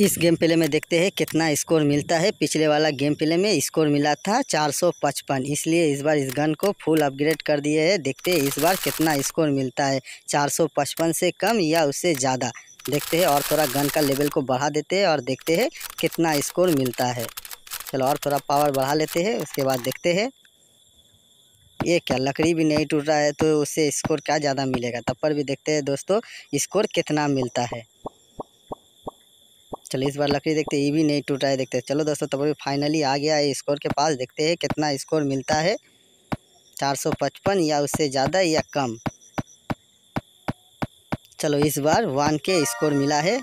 इस game play में देखते हैं कितना स्कोर मिलता है पिछले वाला गेम प्ले में स्कोर मिला था 455 इसलिए इस बार इस गन को फुल अपग्रेड कर दिए है देखते हैं इस बार कितना स्कोर मिलता है 455 से कम या उससे ज़्यादा देखते हैं और थोड़ा गन का लेवल को बढ़ा देते हैं और देखते हैं कितना स्कोर मिलता है चलो और थोड़ा पावर बढ़ा लेते हैं उसके बाद देखते हैं ये क्या लकड़ी भी नहीं टूट रहा है तो उससे स्कोर क्या ज़्यादा मिलेगा तब पर भी देखते हैं दोस्तों स्कोर कितना मिलता है चलो इस बार लकड़ी देखते ये भी नहीं टूटा है देखते चलो दोस्तों तब भी फाइनली आ गया है स्कोर के पास देखते हैं कितना स्कोर मिलता है 455 या उससे ज़्यादा या कम चलो इस बार वन के स्कोर मिला है